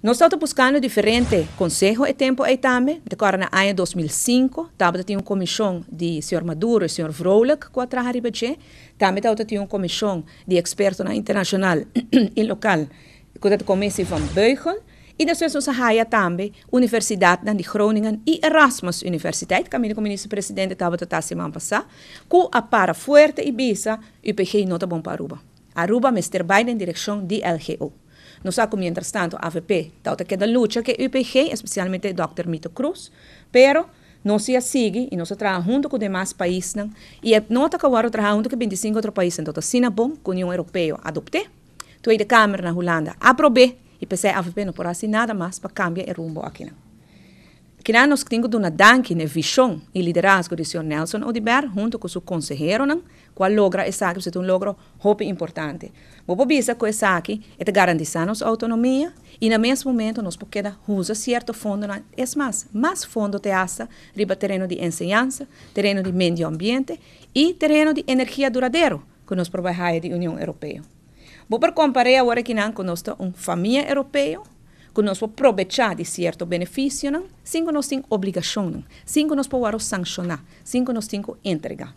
Nós estamos buscando diferentes consejos e tempo e também. Agora, no ano 2005, também tiene una um comisión de señor Maduro e Sr. Vrolik, que trabalhava em también e e Também tinha una comisión de expertos internacional y local que começou y Beugel. E nós temos também Universidad de Groningen y e Erasmus Universiteit, que com o ministro-presidente da semana passada, que a para forte PG y nota bom para Aruba. Aruba, Mr. Biden, direção de LGO. Nós saco, mientras tanto, AVP, tauta que da luta que UPG, especialmente Dr. Mito Cruz, pero não se sigue e nós trabalhamos junto com demais países e nota que agora trabalhamos junto com 25 outros países, então assina bom com a União Europeia adopte, tu aí de câmara na Holanda, aprobei e pensei, AVP não pode assim nada mais para cambiar o rumbo aqui nós tingo na dankine visão e liderazgo do Sr. Nelson Odiber junto com seu conselheiro, não, qual logra exacto se um logro hope importante. Bobo bisa que exacto é garantizar nossa autonomia e no mesmo momento nós podemos usar certo fundo, na, é mais, mais fundo te asa riba terreno de enseñanza, terreno de meio ambiente e terreno de energia duradero que nós provém de União Europeia. Vou para comparar agora que não conosco uma família europeia que nos aprovechar de cierto beneficio, não? sin que nos sin obligación, que nos sancionar, sin que nos entrega.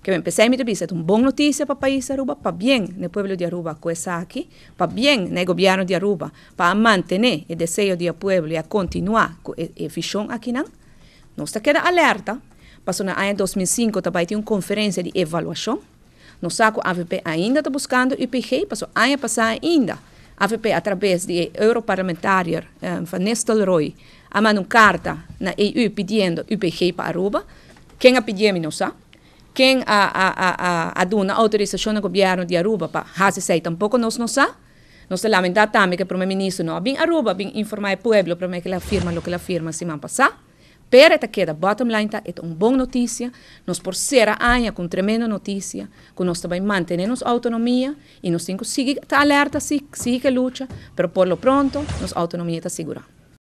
Que me empecé a me es una una noticia para el país de Aruba, para bien el pueblo de Aruba, está aquí, para bien el gobierno de Aruba, para mantener el deseo del pueblo y a continuar con la visión aquí. se queda alerta, Pasó en año 2005, também tiene una conferencia de evaluación, nos sacó AVP ainda está buscando IPG, pasó año pasado, ainda, a través de europarlamentária eh, Van Nistelrooy mandado carta la EU pidiendo UPG para Aruba. ¿Quién a pediu não a, de Aruba para fazer nos tampouco nos nos sabe. Nos lamentamos que ministro A Aruba, informar al pueblo para que la firma lo que firma semana passada. Pero esta queda, bottom line, está é uma boa notícia. Nós por ser a com tremenda notícia, que nós também mantenemos autonomia e nós temos que seguir alerta, seguir que luta, mas por lo pronto, nossa autonomia está segura.